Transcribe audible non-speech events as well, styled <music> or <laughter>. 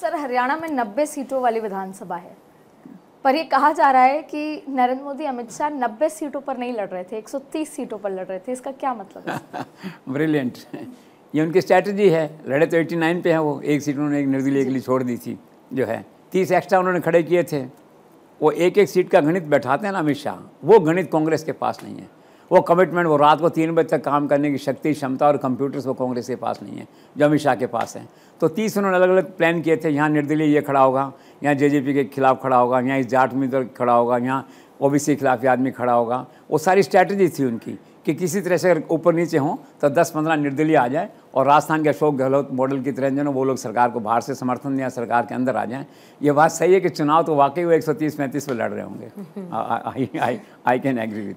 sir Haryana में 90 सीटों वाली विधानसभा है पर ये कहा जा रहा है कि नरेंद्र मोदी अमित शाह 90 सीटों पर नहीं लड़ रहे थे 130 सीटों पर लड़ रहे थे इसका क्या मतलब है ब्रिलियंट <laughs> ये उनकी स्ट्रैटेजी है लड़े तो 89 पे हैं वो एक सीट उन्होंने एक निर्दलीय के लिए छोड़ दी थी जो है तीस एक्स्ट्रा उन्होंने खड़े किए थे वो एक एक सीट का गणित बैठाते हैं ना अमित शाह वो गणित कांग्रेस के पास नहीं है वो कमिटमेंट वो रात को तीन बजे तक काम करने की शक्ति क्षमता और कंप्यूटर्स वो कांग्रेस के पास नहीं है जो अमित शाह के पास हैं तो तीस उन्होंने अलग अलग प्लान किए थे यहाँ निर्दलीय ये खड़ा होगा यहाँ जे के खिलाफ खड़ा होगा यहाँ इस जाट उम्मीदवार खड़ा होगा यहाँ ओबीसी के खिलाफ ये आदमी खड़ा होगा वो सारी स्ट्रैटेजी थी उनकी कि किसी तरह से अगर ऊपर नीचे हों तो 10-15 निर्दलीय आ जाए और राजस्थान के अशोक गहलोत मॉडल की तरह जो वो लोग सरकार को बाहर से समर्थन दें सरकार के अंदर आ जाएं ये बात सही है कि चुनाव तो वाकई वो सौ तीस पे लड़ रहे होंगे आई कैन एग्री विद